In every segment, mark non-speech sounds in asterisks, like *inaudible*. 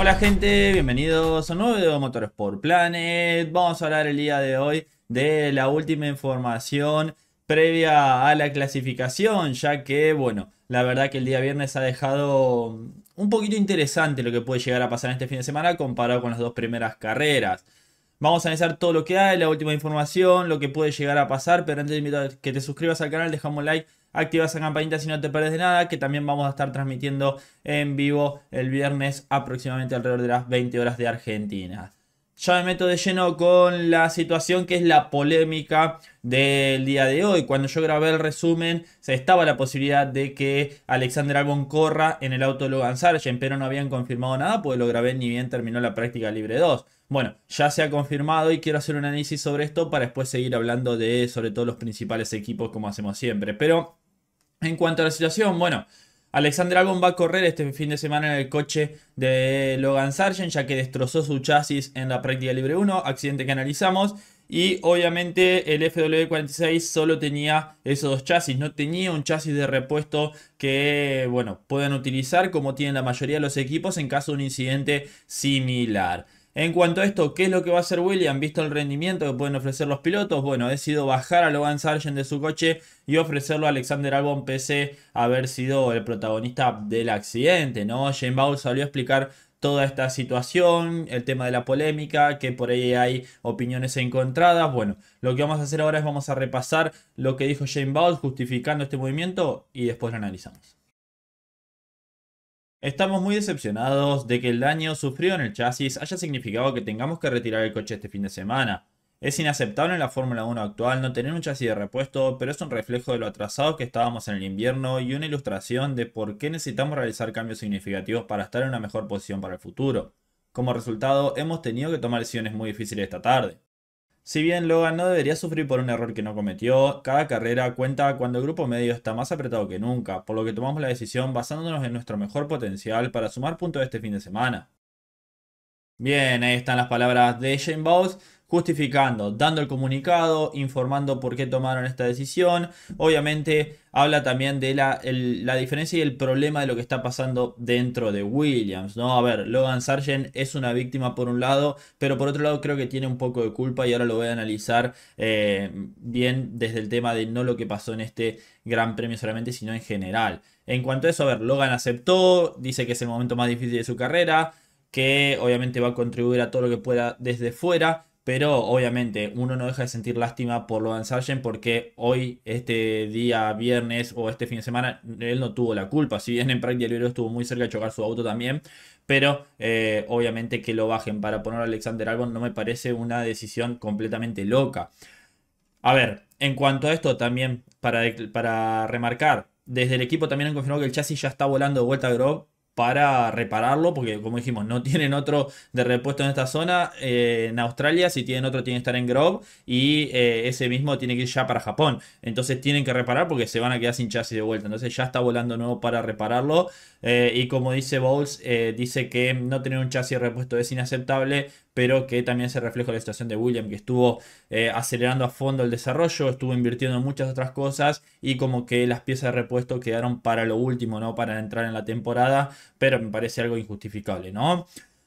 Hola gente, bienvenidos a un nuevo video de Motorsport Planet. Vamos a hablar el día de hoy de la última información previa a la clasificación, ya que, bueno, la verdad que el día viernes ha dejado un poquito interesante lo que puede llegar a pasar en este fin de semana comparado con las dos primeras carreras. Vamos a analizar todo lo que hay, la última información, lo que puede llegar a pasar. Pero antes te invito a que te suscribas al canal, dejamos un like, activas la campanita si no te pierdes de nada. Que también vamos a estar transmitiendo en vivo el viernes aproximadamente alrededor de las 20 horas de Argentina ya me meto de lleno con la situación que es la polémica del día de hoy. Cuando yo grabé el resumen, se estaba la posibilidad de que Alexander Albon corra en el auto de Logan pero no habían confirmado nada, pues lo grabé ni bien terminó la práctica libre 2. Bueno, ya se ha confirmado y quiero hacer un análisis sobre esto para después seguir hablando de sobre todo los principales equipos como hacemos siempre. Pero en cuanto a la situación, bueno, Alexander Albon va a correr este fin de semana en el coche de Logan Sargent, ya que destrozó su chasis en la práctica libre 1, accidente que analizamos. Y obviamente el FW46 solo tenía esos dos chasis, no tenía un chasis de repuesto que, bueno, puedan utilizar como tienen la mayoría de los equipos en caso de un incidente similar. En cuanto a esto, ¿qué es lo que va a hacer William? Visto el rendimiento que pueden ofrecer los pilotos, bueno, ha decidido bajar a Logan Sargent de su coche y ofrecerlo a Alexander Albon pese a haber sido el protagonista del accidente, ¿no? Jane Bowles salió a explicar toda esta situación, el tema de la polémica, que por ahí hay opiniones encontradas. Bueno, lo que vamos a hacer ahora es vamos a repasar lo que dijo Jane Bowles justificando este movimiento y después lo analizamos. Estamos muy decepcionados de que el daño sufrido en el chasis haya significado que tengamos que retirar el coche este fin de semana. Es inaceptable en la Fórmula 1 actual no tener un chasis de repuesto, pero es un reflejo de lo atrasado que estábamos en el invierno y una ilustración de por qué necesitamos realizar cambios significativos para estar en una mejor posición para el futuro. Como resultado, hemos tenido que tomar decisiones muy difíciles esta tarde. Si bien Logan no debería sufrir por un error que no cometió, cada carrera cuenta cuando el grupo medio está más apretado que nunca, por lo que tomamos la decisión basándonos en nuestro mejor potencial para sumar puntos este fin de semana. Bien, ahí están las palabras de Shane Bowes justificando, dando el comunicado, informando por qué tomaron esta decisión. Obviamente habla también de la, diferencia y el problema de lo que está pasando dentro de Williams, ¿no? A ver, Logan Sargent es una víctima por un lado, pero por otro lado creo que tiene un poco de culpa y ahora lo voy a analizar eh, bien desde el tema de no lo que pasó en este gran premio solamente, sino en general. En cuanto a eso, a ver, Logan aceptó, dice que es el momento más difícil de su carrera, que obviamente va a contribuir a todo lo que pueda desde fuera, pero obviamente uno no deja de sentir lástima por de Sargent porque hoy, este día viernes o este fin de semana, él no tuvo la culpa. Si bien en práctica héroe estuvo muy cerca de chocar su auto también, pero eh, obviamente que lo bajen para poner a Alexander Albon no me parece una decisión completamente loca. A ver, en cuanto a esto también, para, para remarcar, desde el equipo también han confirmado que el chasis ya está volando de vuelta a Grove para repararlo, porque como dijimos, no *laughs* tienen otro de repuesto en esta zona. Eh, en Australia, si tienen otro, tiene que estar en Grove y eh, ese mismo tiene que ir ya para Japón. Entonces tienen que reparar porque se van a quedar sin chasis de vuelta. Entonces ya está volando nuevo para repararlo. Eh, y como dice Bowles, dice que no tener un chasis de repuesto es inaceptable, pero que también se refleja la situación de William, que estuvo eh, acelerando a fondo el desarrollo, estuvo invirtiendo en muchas otras cosas y como que las piezas de repuesto quedaron para lo último, ¿no? Para entrar en la temporada, pero me parece algo injustificable, ¿no?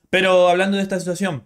Pero hablando de esta situación,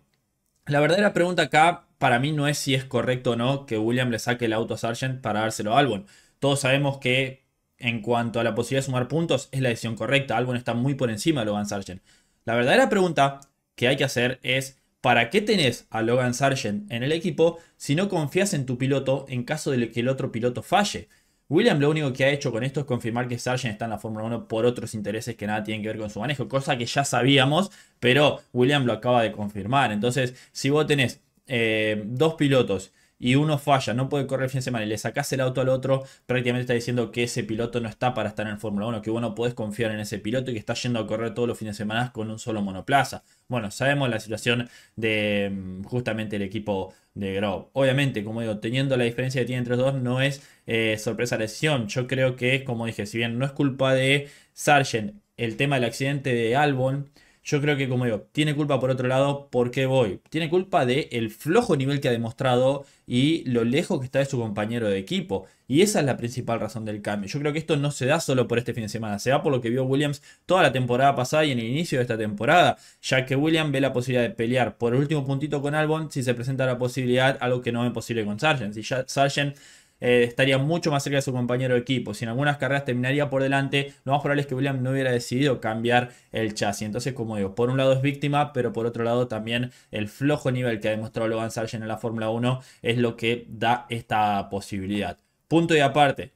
la verdadera pregunta acá para mí no es si es correcto o no que William le saque el auto a Sargent para dárselo a Albon. Todos sabemos que en cuanto a la posibilidad de sumar puntos es la decisión correcta. Albon está muy por encima de Logan Sargent. La verdadera pregunta que hay que hacer es ¿Para qué tenés a Logan Sargent en el equipo si no confías en tu piloto en caso de que el otro piloto falle? William lo único que ha hecho con esto es confirmar que Sargent está en la Fórmula 1 por otros intereses que nada tienen que ver con su manejo, cosa que ya sabíamos, pero William lo acaba de confirmar. Entonces, si vos tenés eh, dos pilotos y uno falla, no puede correr el fin de semana y le sacas el auto al otro, prácticamente está diciendo que ese piloto no está para estar en Fórmula 1, que vos no confiar en ese piloto y que está yendo a correr todos los fines de semana con un solo monoplaza. Bueno, sabemos la situación de mm, justamente el equipo de Grove. Obviamente, como digo, teniendo la diferencia que tiene entre los dos, no es eh, sorpresa la decisión. Yo creo que, como dije, si bien no es culpa de Sargent el tema del accidente de Albon, yo creo que, como digo, tiene culpa por otro lado, ¿por qué voy? Tiene culpa de el flojo nivel que ha demostrado y lo lejos que está de su compañero de equipo. Y esa es la principal razón del cambio. Yo creo que esto no se da solo por este fin de semana, se da por lo que vio Williams toda la temporada pasada y en el inicio de esta temporada, ya que Williams ve la posibilidad de pelear por el último puntito con Albon si se presenta la posibilidad, algo que no es posible con Sargent. Si ya Sargent eh, estaría mucho más cerca de su compañero de equipo. Si en algunas carreras terminaría por delante, lo más probable es que William no hubiera decidido cambiar el chasis. Entonces, como digo, por un lado es víctima, pero por otro lado también el flojo nivel que ha demostrado Logan Sargent en la Fórmula 1 es lo que da esta posibilidad. Punto y aparte,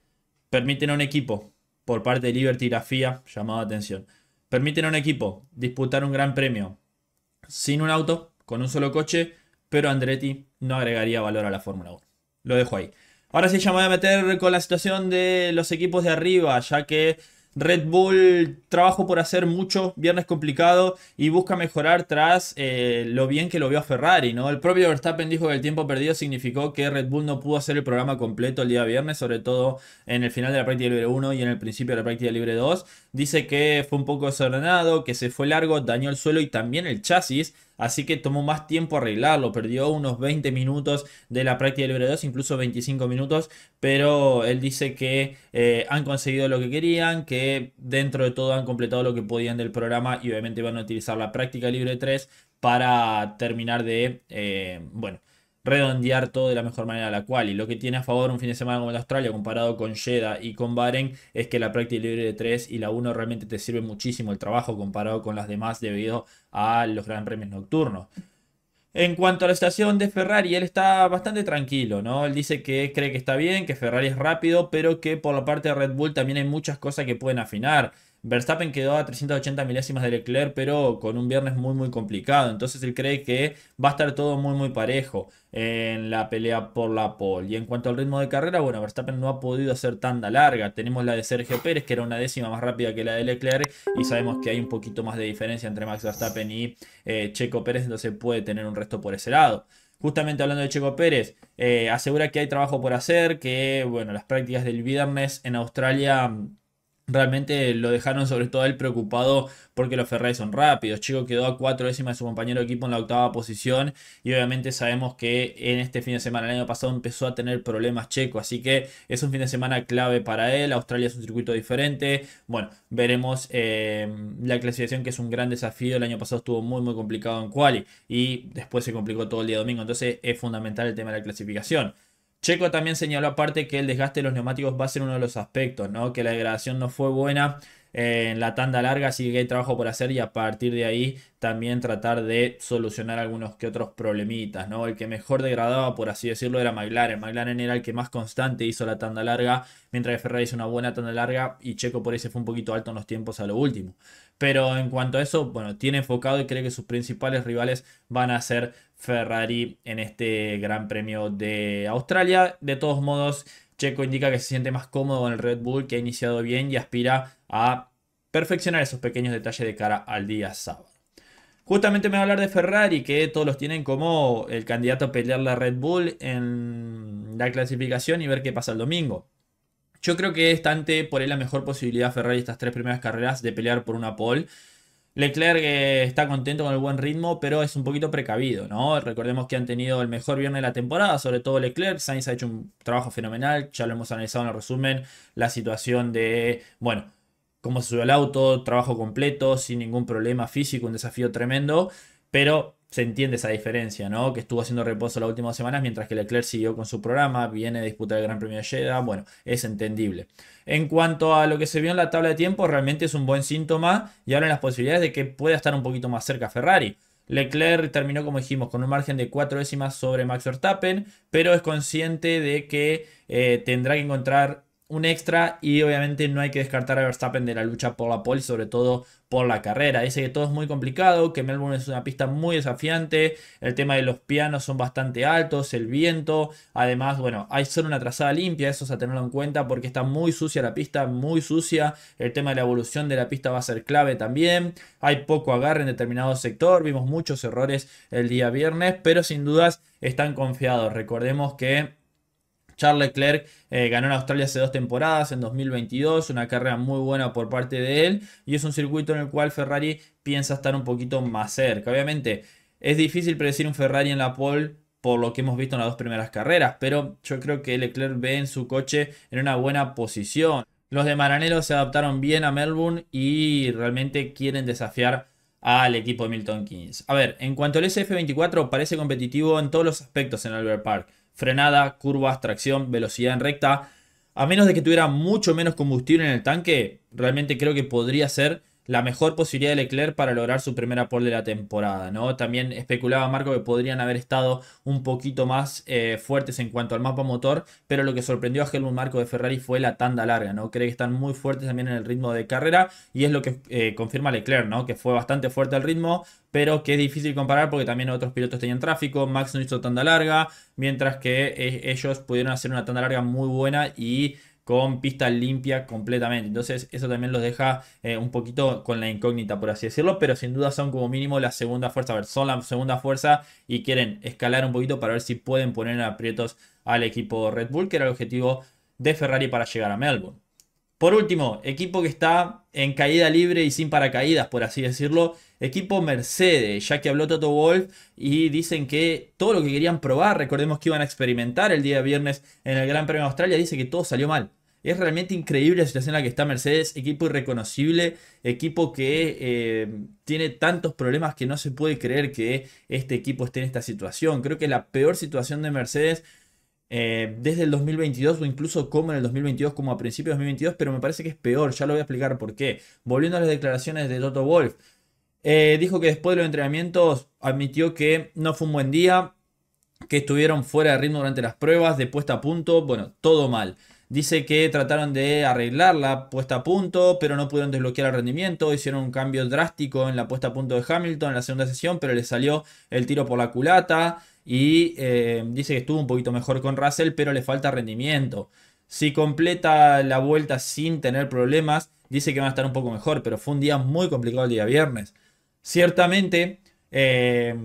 permiten a un equipo por parte de Liberty y la llamado atención, permiten a un equipo disputar un gran premio sin un auto, con un solo coche, pero Andretti no agregaría valor a la Fórmula 1. Lo dejo ahí. Ahora sí ya me voy a meter con la situación de los equipos de arriba, ya que Red Bull trabajo por hacer mucho, viernes complicado y busca mejorar tras eh, lo bien que lo vio a Ferrari, ¿no? El propio Verstappen dijo que el tiempo perdido significó que Red Bull no pudo hacer el programa completo el día viernes, sobre todo en el final de la práctica libre 1 y en el principio de la práctica libre 2. Dice que fue un poco desordenado, que se fue largo, dañó el suelo y también el chasis así que tomó más tiempo arreglarlo, perdió unos 20 minutos de la práctica libre 2, incluso 25 minutos, pero él dice que eh, han conseguido lo que querían, que dentro de todo han completado lo que podían del programa y obviamente van a utilizar la práctica libre 3 para terminar de, eh, bueno, redondear todo de la mejor manera la cual. Y lo que tiene a favor un fin de semana como el Australia comparado con Jeddah y con Baren es que la práctica libre de 3 y la 1 realmente te sirve muchísimo el trabajo comparado con las demás debido a los grandes premios nocturnos. En cuanto a la estación de Ferrari, él está bastante tranquilo, ¿no? Él dice que cree que está bien, que Ferrari es rápido, pero que por la parte de Red Bull también hay muchas cosas que pueden afinar. Verstappen quedó a 380 milésimas de Leclerc, pero con un viernes muy muy complicado. Entonces él cree que va a estar todo muy muy parejo en la pelea por la pole. Y en cuanto al ritmo de carrera, bueno, Verstappen no ha podido hacer tanda larga. Tenemos la de Sergio Pérez, que era una décima más rápida que la de Leclerc, y sabemos que hay un poquito más de diferencia entre Max Verstappen y eh, Checo Pérez, entonces puede tener un resto por ese lado justamente hablando de Checo Pérez, eh, asegura que hay trabajo por hacer, que bueno, las prácticas del viernes en Australia mm, Realmente lo dejaron sobre todo él preocupado porque los Ferrari son rápidos. Chico quedó a cuatro décimas de su compañero de equipo en la octava posición. Y obviamente sabemos que en este fin de semana, el año pasado, empezó a tener problemas Checo. Así que es un fin de semana clave para él. Australia es un circuito diferente. Bueno, veremos eh, la clasificación que es un gran desafío. El año pasado estuvo muy, muy complicado en quali. Y después se complicó todo el día domingo. Entonces es fundamental el tema de la clasificación. Checo también señaló aparte que el desgaste de los neumáticos va a ser uno de los aspectos, ¿no? que la degradación no fue buena en la tanda larga, sí que hay trabajo por hacer y a partir de ahí también tratar de solucionar algunos que otros problemitas, ¿no? El que mejor degradaba, por así decirlo, era McLaren. McLaren era el que más constante hizo la tanda larga, mientras que Ferrari hizo una buena tanda larga y Checo por ese fue un poquito alto en los tiempos a lo último. Pero en cuanto a eso, bueno, tiene enfocado y cree que sus principales rivales van a ser Ferrari en este Gran Premio de Australia. De todos modos, Checo indica que se siente más cómodo en el Red Bull, que ha iniciado bien y aspira a perfeccionar esos pequeños detalles de cara al día sábado. Justamente me va a hablar de Ferrari, que todos los tienen como el candidato a pelear la Red Bull en la clasificación y ver qué pasa el domingo. Yo creo que es Tante, por él la mejor posibilidad Ferrari estas tres primeras carreras de pelear por una pole. Leclerc eh, está contento con el buen ritmo, pero es un poquito precavido, ¿no? Recordemos que han tenido el mejor viernes de la temporada, sobre todo Leclerc. Sainz ha hecho un trabajo fenomenal, ya lo hemos analizado en el resumen, la situación de, bueno, cómo se subió el auto, trabajo completo, sin ningún problema físico, un desafío tremendo. Pero se entiende esa diferencia, ¿no? Que estuvo haciendo reposo las últimas semanas mientras que Leclerc siguió con su programa, viene a disputar el Gran Premio de Jeddah, bueno, es entendible. En cuanto a lo que se vio en la tabla de tiempo, realmente es un buen síntoma y ahora de las posibilidades de que pueda estar un poquito más cerca Ferrari. Leclerc terminó, como dijimos, con un margen de cuatro décimas sobre Max Verstappen, pero es consciente de que eh, tendrá que encontrar un extra y obviamente no hay que descartar a Verstappen de la lucha por la pole, sobre todo por la carrera. Dice que todo es muy complicado, que Melbourne es una pista muy desafiante, el tema de los pianos son bastante altos, el viento, además, bueno, hay solo una trazada limpia, eso es a tenerlo en cuenta porque está muy sucia la pista, muy sucia, el tema de la evolución de la pista va a ser clave también, hay poco agarre en determinado sector, vimos muchos errores el día viernes, pero sin dudas están confiados, recordemos que Charles Leclerc eh, ganó en Australia hace dos temporadas, en 2022, una carrera muy buena por parte de él y es un circuito en el cual Ferrari piensa estar un poquito más cerca. Obviamente es difícil predecir un Ferrari en la pole por lo que hemos visto en las dos primeras carreras, pero yo creo que Leclerc ve en su coche en una buena posición. Los de Maranello se adaptaron bien a Melbourne y realmente quieren desafiar al equipo de Milton Keynes. A ver, en cuanto al SF24 parece competitivo en todos los aspectos en Albert Park. Frenada, curvas, tracción, velocidad en recta. A menos de que tuviera mucho menos combustible en el tanque, realmente creo que podría ser la mejor posibilidad de Leclerc para lograr su primera pole de la temporada. ¿no? También especulaba Marco que podrían haber estado un poquito más eh, fuertes en cuanto al mapa motor, pero lo que sorprendió a Helmut Marco de Ferrari fue la tanda larga. ¿no? Cree que están muy fuertes también en el ritmo de carrera y es lo que eh, confirma Leclerc, ¿no? que fue bastante fuerte el ritmo, pero que es difícil comparar porque también otros pilotos tenían tráfico, Max no hizo tanda larga, mientras que eh, ellos pudieron hacer una tanda larga muy buena y con pista limpia completamente. Entonces eso también los deja eh, un poquito con la incógnita, por así decirlo, pero sin duda son como mínimo la segunda fuerza, a ver, son la segunda fuerza y quieren escalar un poquito para ver si pueden poner en aprietos al equipo Red Bull, que era el objetivo de Ferrari para llegar a Melbourne. Por último, equipo que está en caída libre y sin paracaídas, por así decirlo, equipo Mercedes, ya que habló Toto Wolf y dicen que todo lo que querían probar, recordemos que iban a experimentar el día viernes en el Gran Premio de Australia, dice que todo salió mal. Es realmente increíble la situación en la que está Mercedes, equipo irreconocible, equipo que eh, tiene tantos problemas que no se puede creer que este equipo esté en esta situación. Creo que la peor situación de Mercedes eh, desde el 2022 o incluso como en el 2022, como a principios de 2022, pero me parece que es peor, ya lo voy a explicar por qué. Volviendo a las declaraciones de Toto Wolf, eh, dijo que después de los entrenamientos admitió que no fue un buen día, que estuvieron fuera de ritmo durante las pruebas, de puesta a punto, bueno, todo mal. Dice que trataron de arreglar la puesta a punto, pero no pudieron desbloquear el rendimiento. Hicieron un cambio drástico en la puesta a punto de Hamilton en la segunda sesión, pero le salió el tiro por la culata. Y eh, dice que estuvo un poquito mejor con Russell, pero le falta rendimiento. Si completa la vuelta sin tener problemas, dice que va a estar un poco mejor, pero fue un día muy complicado el día viernes. Ciertamente, eh,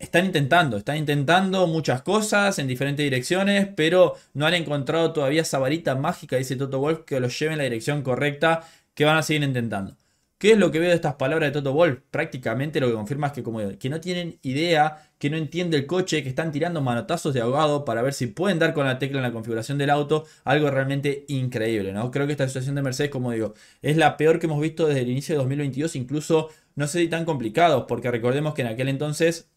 están intentando, están intentando muchas cosas en diferentes direcciones, pero no han encontrado todavía esa varita mágica, dice Toto Wolf, que los lleve en la dirección correcta, que van a seguir intentando. ¿Qué es lo que veo de estas palabras de Toto Wolf? Prácticamente lo que confirma es que, como que no tienen idea, que no entiende el coche, que están tirando manotazos de ahogado para ver si pueden dar con la tecla en la configuración del auto, algo realmente increíble, ¿no? Creo que esta situación de Mercedes, como digo, es la peor que hemos visto desde el inicio de 2022, incluso no sé si tan complicados, porque recordemos que en aquel entonces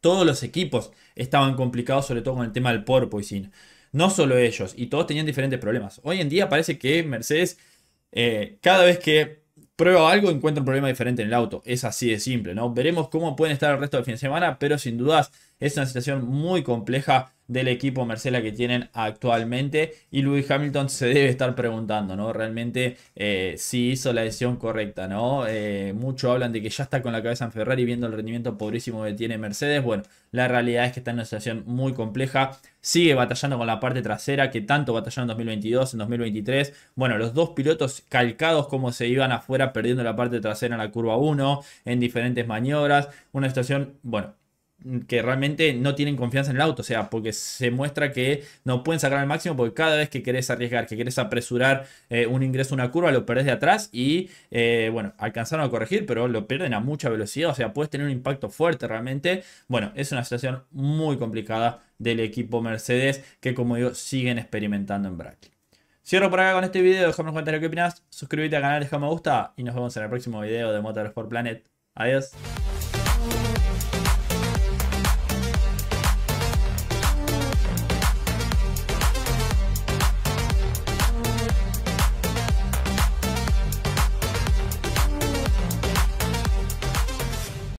todos los equipos estaban complicados, sobre todo con el tema del porpoising. No solo ellos, y todos tenían diferentes problemas. Hoy en día parece que Mercedes, eh, cada vez que prueba algo, encuentra un problema diferente en el auto. Es así de simple, ¿no? Veremos cómo pueden estar el resto del fin de semana, pero sin dudas es una situación muy compleja del equipo Mercedes que tienen actualmente. Y Lewis Hamilton se debe estar preguntando, ¿no? Realmente eh, si hizo la decisión correcta, ¿no? Eh, mucho hablan de que ya está con la cabeza en Ferrari viendo el rendimiento pobrísimo que tiene Mercedes. Bueno, la realidad es que está en una situación muy compleja. Sigue batallando con la parte trasera que tanto batalló en 2022, en 2023. Bueno, los dos pilotos calcados como se iban afuera perdiendo la parte trasera en la curva 1, en diferentes maniobras. Una situación, bueno, que realmente no tienen confianza en el auto, o sea, porque se muestra que no pueden sacar al máximo porque cada vez que querés arriesgar, que querés apresurar eh, un ingreso, una curva, lo perdés de atrás y, eh, bueno, alcanzaron a corregir, pero lo pierden a mucha velocidad, o sea, puedes tener un impacto fuerte realmente. Bueno, es una situación muy complicada del equipo Mercedes que, como digo, siguen experimentando en Brackley. Cierro por acá con este video, déjame un comentario qué opinas, suscríbete al canal, deja un me gusta y nos vemos en el próximo video de Motorsport Planet. Adiós.